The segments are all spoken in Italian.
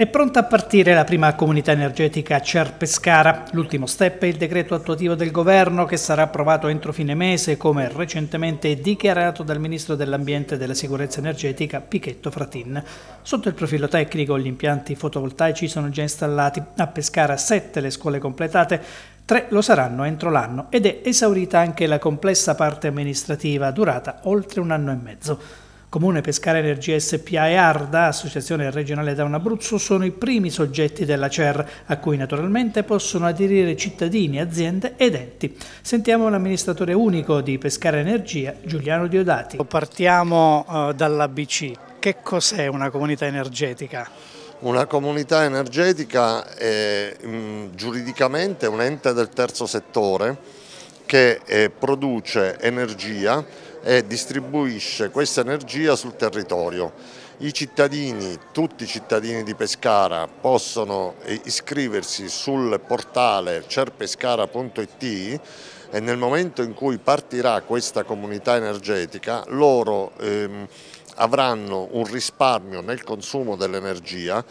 È pronta a partire la prima comunità energetica CER Pescara. L'ultimo step è il decreto attuativo del governo che sarà approvato entro fine mese, come recentemente dichiarato dal ministro dell'Ambiente e della Sicurezza Energetica Pichetto Fratin. Sotto il profilo tecnico gli impianti fotovoltaici sono già installati. A Pescara 7 le scuole completate, Tre lo saranno entro l'anno ed è esaurita anche la complessa parte amministrativa durata oltre un anno e mezzo. Comune Pescara Energia SPA e Arda, associazione regionale Down Abruzzo, sono i primi soggetti della CER, a cui naturalmente possono aderire cittadini, aziende ed enti. Sentiamo l'amministratore unico di Pescara Energia, Giuliano Diodati. Partiamo eh, dall'ABC. Che cos'è una comunità energetica? Una comunità energetica è mm, giuridicamente un ente del terzo settore che eh, produce energia e distribuisce questa energia sul territorio. I cittadini, tutti i cittadini di Pescara possono eh, iscriversi sul portale cerpescara.it e nel momento in cui partirà questa comunità energetica loro ehm, avranno un risparmio nel consumo dell'energia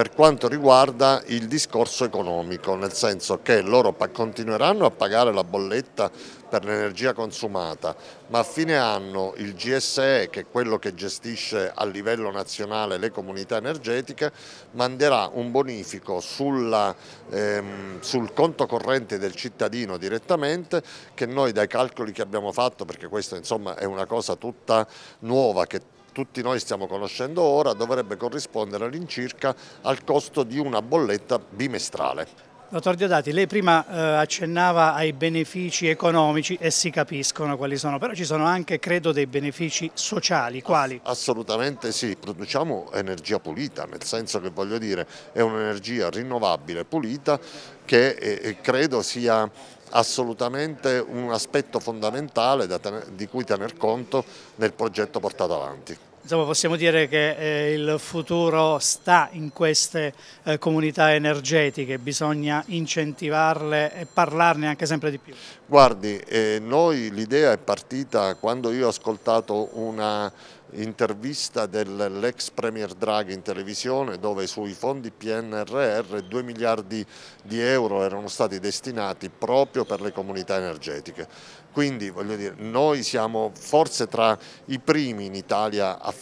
per quanto riguarda il discorso economico, nel senso che loro continueranno a pagare la bolletta per l'energia consumata, ma a fine anno il GSE, che è quello che gestisce a livello nazionale le comunità energetiche, manderà un bonifico sulla, ehm, sul conto corrente del cittadino direttamente, che noi dai calcoli che abbiamo fatto, perché questa insomma è una cosa tutta nuova che tutti noi stiamo conoscendo ora, dovrebbe corrispondere all'incirca al costo di una bolletta bimestrale. Dottor Diodati, lei prima eh, accennava ai benefici economici e si capiscono quali sono, però ci sono anche, credo, dei benefici sociali, quali? assolutamente sì, produciamo energia pulita, nel senso che voglio dire è un'energia rinnovabile, pulita, che eh, eh credo sia assolutamente un aspetto fondamentale da, di cui tener conto nel progetto portato avanti. Insomma, possiamo dire che eh, il futuro sta in queste eh, comunità energetiche, bisogna incentivarle e parlarne anche sempre di più. Guardi, eh, noi l'idea è partita quando io ho ascoltato una intervista dell'ex Premier Draghi in televisione dove sui fondi PNRR 2 miliardi di euro erano stati destinati proprio per le comunità energetiche. Quindi dire, noi siamo forse tra i primi in Italia a,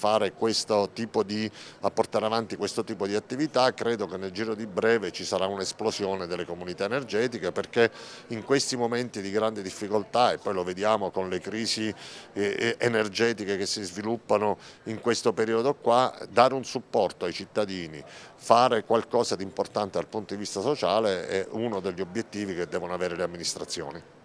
di, a portare avanti questo tipo di attività, credo che nel giro di breve ci sarà un'esplosione delle comunità energetiche perché in questi momenti di grande difficoltà e poi lo vediamo con le crisi eh, eh, energetiche che si sviluppano trovano in questo periodo qua, dare un supporto ai cittadini, fare qualcosa di importante dal punto di vista sociale è uno degli obiettivi che devono avere le amministrazioni.